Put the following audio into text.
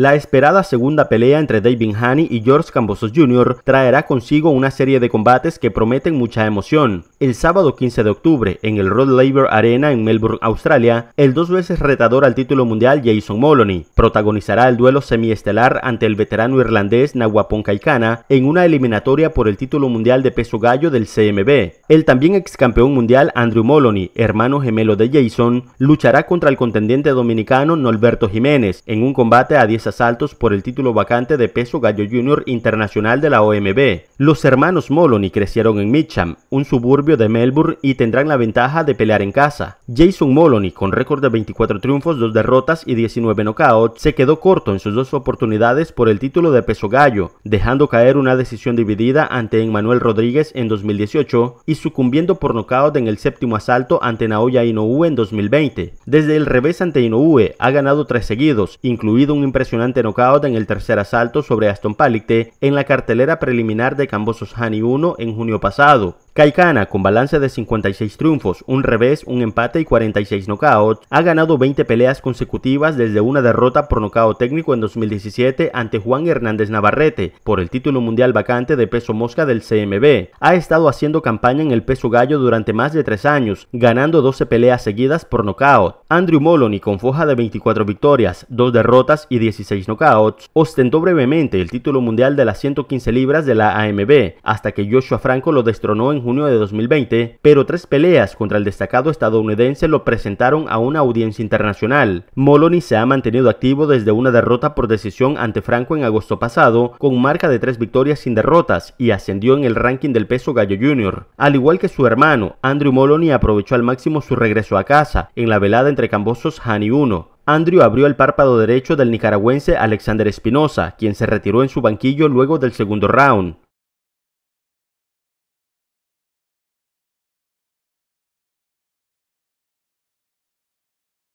La esperada segunda pelea entre David Haney y George Cambosos Jr. traerá consigo una serie de combates que prometen mucha emoción. El sábado 15 de octubre, en el Rod Labour Arena en Melbourne, Australia, el dos veces retador al título mundial Jason Moloney protagonizará el duelo semiestelar ante el veterano irlandés Nahuapon Kaikana en una eliminatoria por el título mundial de peso gallo del CMB. El también ex campeón mundial Andrew Moloney, hermano gemelo de Jason, luchará contra el contendiente dominicano Norberto Jiménez en un combate a 10 asaltos por el título vacante de peso gallo junior internacional de la OMB. Los hermanos Moloney crecieron en Mitcham, un suburbio de Melbourne, y tendrán la ventaja de pelear en casa. Jason Moloney, con récord de 24 triunfos, 2 derrotas y 19 knockouts, se quedó corto en sus dos oportunidades por el título de peso gallo, dejando caer una decisión dividida ante Emmanuel Rodríguez en 2018 y sucumbiendo por nocaut en el séptimo asalto ante Naoya Inoue en 2020. Desde el revés ante Inoue ha ganado tres seguidos, incluido un impresionante ante nocaut en el tercer asalto sobre Aston Palicte en la cartelera preliminar de Cambosos Hani 1 en junio pasado. Caicana, con balance de 56 triunfos, un revés, un empate y 46 knockouts, ha ganado 20 peleas consecutivas desde una derrota por nocaut técnico en 2017 ante Juan Hernández Navarrete por el título mundial vacante de peso mosca del CMB. Ha estado haciendo campaña en el peso gallo durante más de tres años, ganando 12 peleas seguidas por nocaut. Andrew Moloney, con foja de 24 victorias, 2 derrotas y 16 knockouts, ostentó brevemente el título mundial de las 115 libras de la AMB, hasta que Joshua Franco lo destronó en junio de 2020, pero tres peleas contra el destacado estadounidense lo presentaron a una audiencia internacional. Moloney se ha mantenido activo desde una derrota por decisión ante Franco en agosto pasado, con marca de tres victorias sin derrotas y ascendió en el ranking del peso gallo junior. Al igual que su hermano, Andrew Moloney aprovechó al máximo su regreso a casa en la velada entre cambosos Han 1. Andrew abrió el párpado derecho del nicaragüense Alexander Espinosa, quien se retiró en su banquillo luego del segundo round.